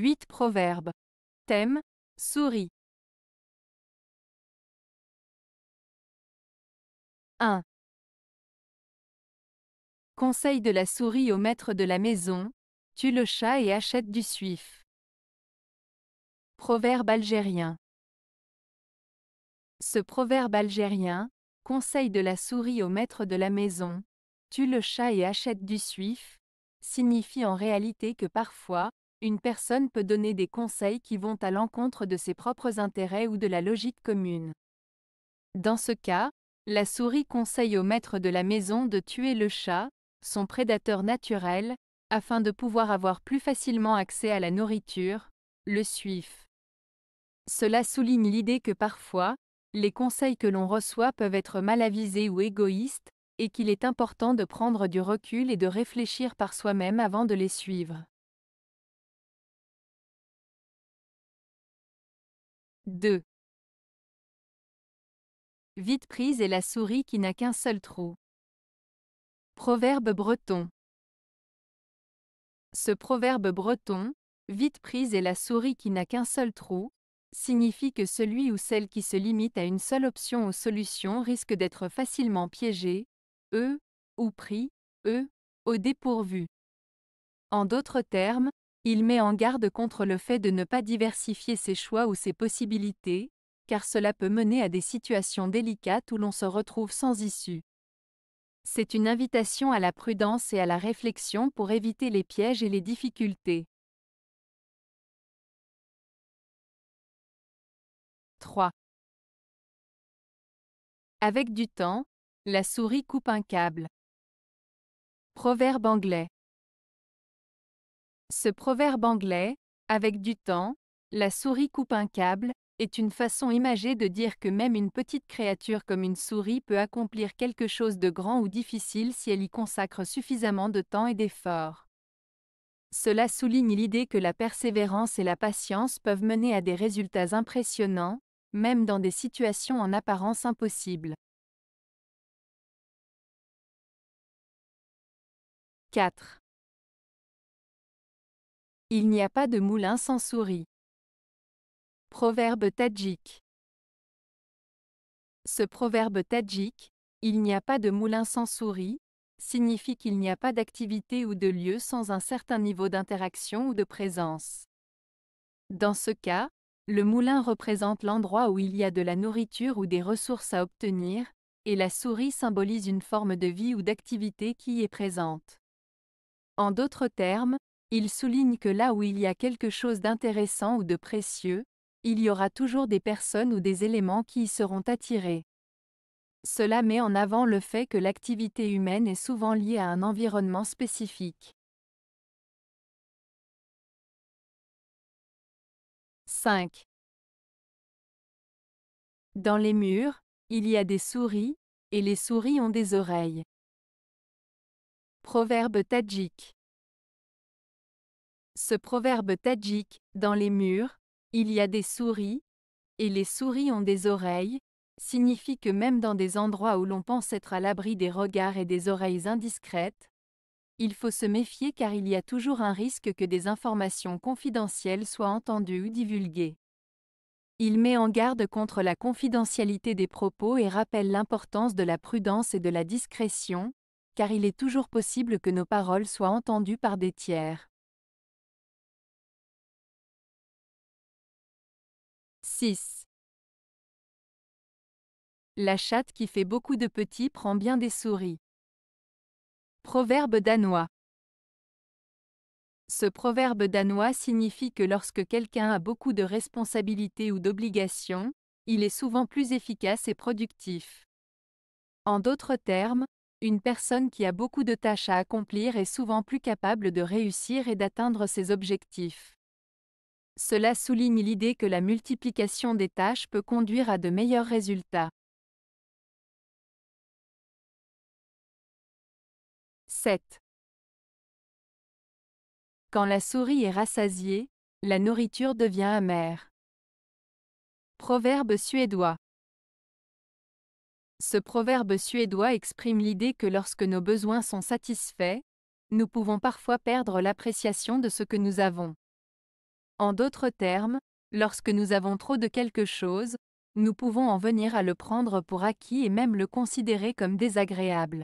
8 Proverbes. Thème Souris. 1. Conseil de la souris au maître de la maison Tue le chat et achète du suif. Proverbe algérien. Ce proverbe algérien Conseil de la souris au maître de la maison Tue le chat et achète du suif signifie en réalité que parfois, une personne peut donner des conseils qui vont à l'encontre de ses propres intérêts ou de la logique commune. Dans ce cas, la souris conseille au maître de la maison de tuer le chat, son prédateur naturel, afin de pouvoir avoir plus facilement accès à la nourriture, le suif. Cela souligne l'idée que parfois, les conseils que l'on reçoit peuvent être mal avisés ou égoïstes, et qu'il est important de prendre du recul et de réfléchir par soi-même avant de les suivre. 2. Vite prise est la souris qui n'a qu'un seul trou. Proverbe breton. Ce proverbe breton, vite prise est la souris qui n'a qu'un seul trou, signifie que celui ou celle qui se limite à une seule option ou solution risque d'être facilement piégé, eux, ou pris, eux, au dépourvu. En d'autres termes, il met en garde contre le fait de ne pas diversifier ses choix ou ses possibilités, car cela peut mener à des situations délicates où l'on se retrouve sans issue. C'est une invitation à la prudence et à la réflexion pour éviter les pièges et les difficultés. 3. Avec du temps, la souris coupe un câble. Proverbe anglais. Ce proverbe anglais, avec du temps, la souris coupe un câble, est une façon imagée de dire que même une petite créature comme une souris peut accomplir quelque chose de grand ou difficile si elle y consacre suffisamment de temps et d'efforts. Cela souligne l'idée que la persévérance et la patience peuvent mener à des résultats impressionnants, même dans des situations en apparence impossibles. 4. Il n'y a pas de moulin sans souris. Proverbe tadjik. Ce proverbe tadjik, il n'y a pas de moulin sans souris, signifie qu'il n'y a pas d'activité ou de lieu sans un certain niveau d'interaction ou de présence. Dans ce cas, le moulin représente l'endroit où il y a de la nourriture ou des ressources à obtenir, et la souris symbolise une forme de vie ou d'activité qui y est présente. En d'autres termes, il souligne que là où il y a quelque chose d'intéressant ou de précieux, il y aura toujours des personnes ou des éléments qui y seront attirés. Cela met en avant le fait que l'activité humaine est souvent liée à un environnement spécifique. 5. Dans les murs, il y a des souris, et les souris ont des oreilles. Proverbe tadjik. Ce proverbe tadjik, dans les murs, il y a des souris, et les souris ont des oreilles, signifie que même dans des endroits où l'on pense être à l'abri des regards et des oreilles indiscrètes, il faut se méfier car il y a toujours un risque que des informations confidentielles soient entendues ou divulguées. Il met en garde contre la confidentialité des propos et rappelle l'importance de la prudence et de la discrétion, car il est toujours possible que nos paroles soient entendues par des tiers. 6. La chatte qui fait beaucoup de petits prend bien des souris. Proverbe danois. Ce proverbe danois signifie que lorsque quelqu'un a beaucoup de responsabilités ou d'obligations, il est souvent plus efficace et productif. En d'autres termes, une personne qui a beaucoup de tâches à accomplir est souvent plus capable de réussir et d'atteindre ses objectifs. Cela souligne l'idée que la multiplication des tâches peut conduire à de meilleurs résultats. 7. Quand la souris est rassasiée, la nourriture devient amère. Proverbe suédois. Ce proverbe suédois exprime l'idée que lorsque nos besoins sont satisfaits, nous pouvons parfois perdre l'appréciation de ce que nous avons. En d'autres termes, lorsque nous avons trop de quelque chose, nous pouvons en venir à le prendre pour acquis et même le considérer comme désagréable.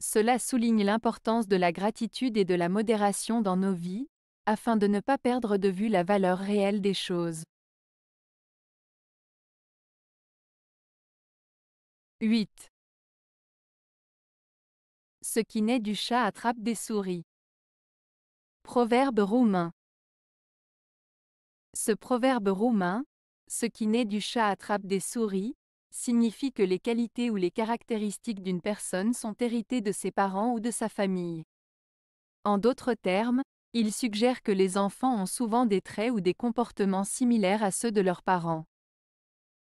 Cela souligne l'importance de la gratitude et de la modération dans nos vies, afin de ne pas perdre de vue la valeur réelle des choses. 8. Ce qui naît du chat attrape des souris. Proverbe roumain. Ce proverbe roumain, ce qui naît du chat attrape des souris, signifie que les qualités ou les caractéristiques d'une personne sont héritées de ses parents ou de sa famille. En d'autres termes, il suggère que les enfants ont souvent des traits ou des comportements similaires à ceux de leurs parents.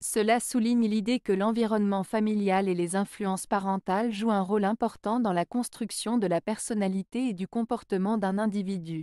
Cela souligne l'idée que l'environnement familial et les influences parentales jouent un rôle important dans la construction de la personnalité et du comportement d'un individu.